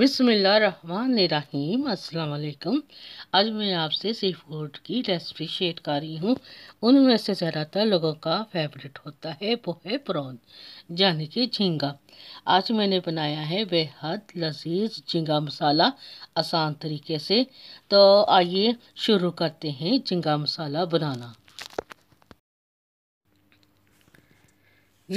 बिसमीम अल्लाम आज मैं आपसे सी फूड की रेसिपी शेयर कर रही हूँ उनमें से ज़्यादातर लोगों का फेवरेट होता है वो है प्रॉन यानी कि झींगा आज मैंने बनाया है बेहद लजीज झींगा मसाला आसान तरीके से तो आइए शुरू करते हैं झींगा मसाला बनाना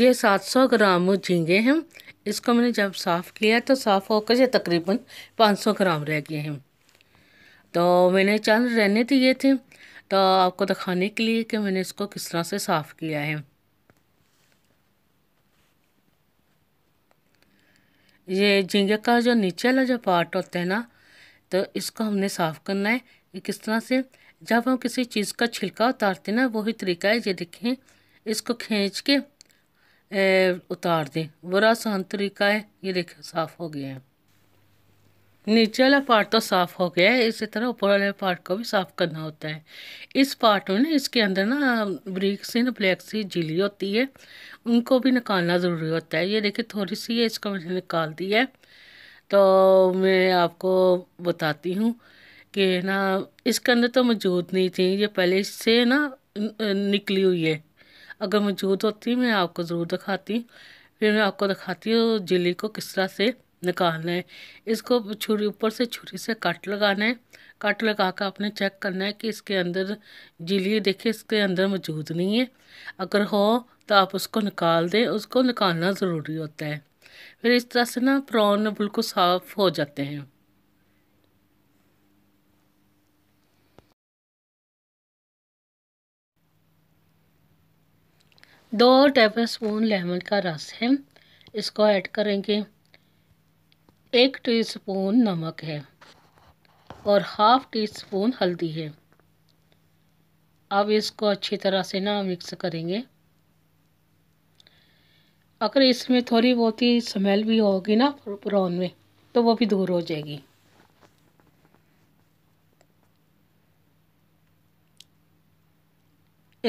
ये 700 ग्राम झींगे हैं इसको मैंने जब साफ़ किया तो साफ़ होकर ये तकरीबन 500 ग्राम रह गए हैं तो मैंने चंद रहने दिए थे तो आपको दिखाने के लिए कि मैंने इसको किस तरह से साफ़ किया है ये झिंगे का जो नीचे वाला जो पार्ट होता है ना तो इसको हमने साफ़ करना है कि किस तरह से जब हम किसी चीज़ का छिलका उतारते हैं ना वही तरीका है ये देखें इसको खींच के उतार दें बड़ा आसान तरीका है ये देखिए साफ़ हो गया है नीचे वाला पार्ट तो साफ़ हो गया है इसी तरह ऊपर वाले पार्ट को भी साफ़ करना होता है इस पार्ट में ना इसके अंदर ना ब्रिक सी ना ब्लैक सी झीली होती है उनको भी निकालना ज़रूरी होता है ये देखिए थोड़ी सी है इसको मैंने निकाल दी है तो मैं आपको बताती हूँ कि ना इसके अंदर तो मौजूद नहीं थी ये पहले इससे ना निकली हुई है अगर मौजूद होती मैं आपको ज़रूर दिखाती फिर मैं आपको दिखाती हूँ जिली को किस तरह से निकालना है इसको छुरी ऊपर से छुरी से कट लगाना है कट लगा कर आपने चेक करना है कि इसके अंदर जिली देखिए इसके अंदर मौजूद नहीं है अगर हो तो आप उसको निकाल दें उसको निकालना ज़रूरी होता है फिर इस तरह से ना प्रॉन बिल्कुल साफ़ हो जाते हैं दो टेबल स्पून लेमन का रस है इसको ऐड करेंगे एक टी स्पून नमक है और हाफ टी स्पून हल्दी है अब इसको अच्छी तरह से ना मिक्स करेंगे अगर इसमें थोड़ी बहुत ही स्मेल भी होगी ना प्रॉन में तो वो भी दूर हो जाएगी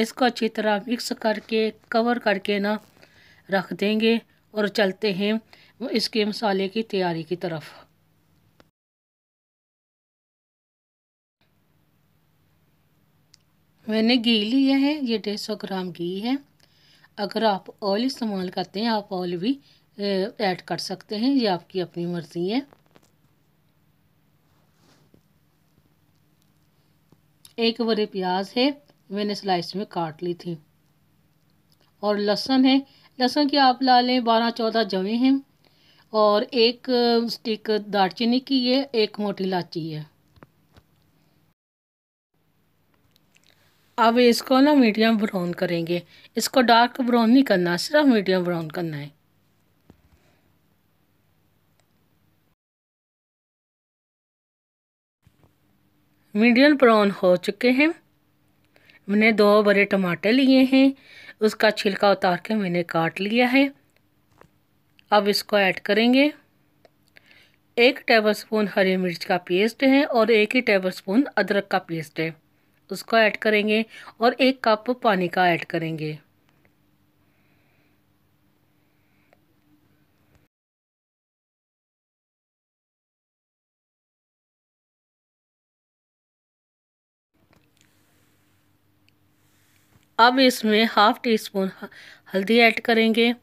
इसको अच्छी तरह मिक्स करके कवर करके ना रख देंगे और चलते हैं इसके मसाले की तैयारी की तरफ मैंने घी लिया है ये डेढ़ सौ ग्राम घी है अगर आप ऑयल इस्तेमाल करते हैं आप ऑयल भी ऐड कर सकते हैं ये आपकी अपनी मर्ज़ी है एक बड़े प्याज है मैंने स्लाइस में काट ली थी और लहसुन है लहसुन की आप ला लें बारह चौदह जवे हैं और एक स्टिक दालचीनी की है एक मोटी इलाची है अब इसको ना मीडियम ब्राउन करेंगे इसको डार्क ब्राउन नहीं करना सिर्फ मीडियम ब्राउन करना है मीडियम ब्राउन हो चुके हैं मैंने दो बड़े टमाटर लिए हैं उसका छिलका उतार के मैंने काट लिया है अब इसको ऐड करेंगे एक टेबलस्पून हरी मिर्च का पेस्ट है और एक ही टेबलस्पून अदरक का पेस्ट है उसको ऐड करेंगे और एक कप पानी का ऐड करेंगे अब इसमें हाफ़ टी स्पून हल्दी ऐड करेंगे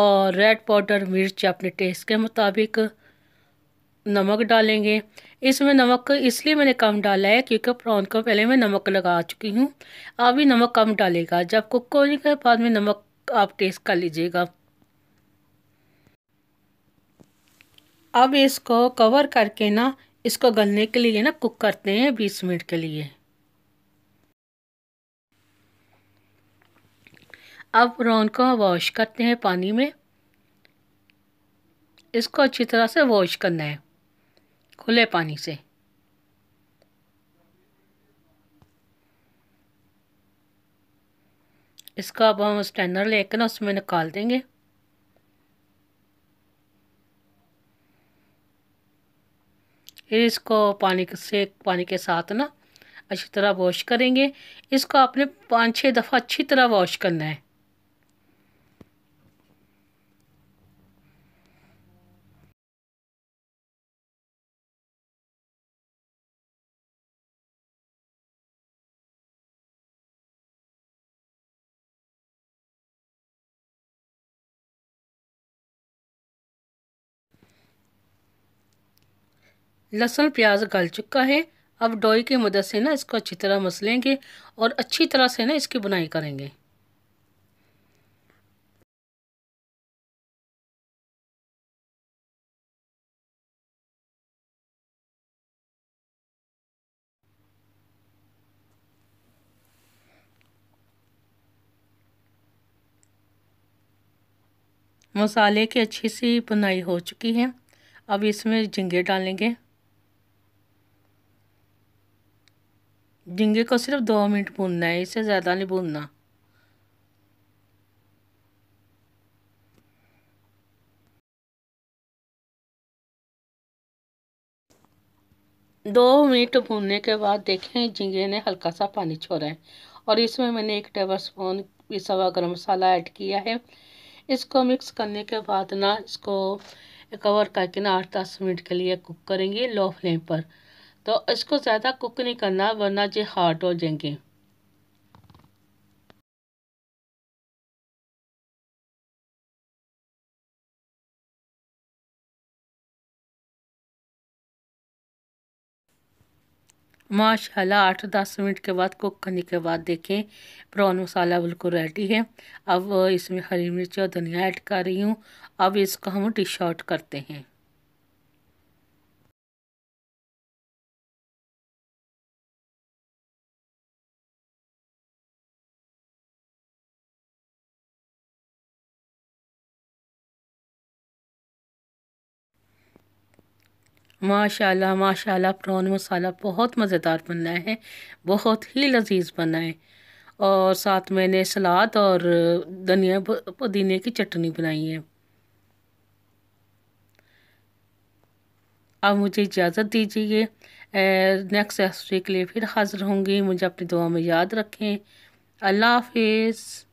और रेड पाउडर मिर्च अपने टेस्ट के मुताबिक नमक डालेंगे इसमें नमक इसलिए मैंने कम डाला है क्योंकि प्रॉन को पहले मैं नमक लगा चुकी हूँ अभी नमक कम डालेगा जब कुक होने के बाद में नमक आप टेस्ट कर लीजिएगा अब इसको कवर करके ना इसको गलने के लिए ना कुक करते हैं बीस मिनट के लिए अब रौन को वॉश करते हैं पानी में इसको अच्छी तरह से वॉश करना है खुले पानी से इसको अब हम स्टैंडर लेकर ना उसमें निकाल देंगे फिर इसको पानी से पानी के साथ ना अच्छी तरह वॉश करेंगे इसको आपने पाँच छः दफ़ा अच्छी तरह वॉश करना है लहसुन प्याज गल चुका है अब डोई की मदद से ना इसको अच्छी तरह मसलेंगे और अच्छी तरह से ना इसकी बुनाई करेंगे मसाले की अच्छी सी बुनाई हो चुकी है अब इसमें झींगे डालेंगे झिंगे को सिर्फ दो मिनट भूनना है इससे ज़्यादा नहीं भूनना दो मिनट भूनने के बाद देखें झिंगे ने हल्का सा पानी छोड़ा है और इसमें मैंने एक टेबल स्पून पिसा हुआ गर्म मसाला ऐड किया है इसको मिक्स करने के बाद ना इसको कवर करके ना आठ दस मिनट के लिए कुक करेंगे लो फ्लेम पर तो इसको ज़्यादा कुक नहीं करना वरना ये हार्ड हो जाएंगे माशाल्लाह आठ दस मिनट के बाद कुक करने के बाद देखें ब्राउन मसाला बिल्कुल रेडी है अब इसमें हरी मिर्च और धनिया ऐड कर रही हूँ अब इसको हम डिश आउट करते हैं माशाल्लाह माशाल्लाह प्रॉन मसाला बहुत मज़ेदार बनना है बहुत ही लजीज बना है और साथ मैंने सलाद और धनिया पुदीने की चटनी बनाई है अब मुझे इजाज़त दीजिए नेक्स्ट रेसिपी के लिए फिर हाज़िर होंगी मुझे अपनी दुआ में याद रखें अल्लाह हाफिज़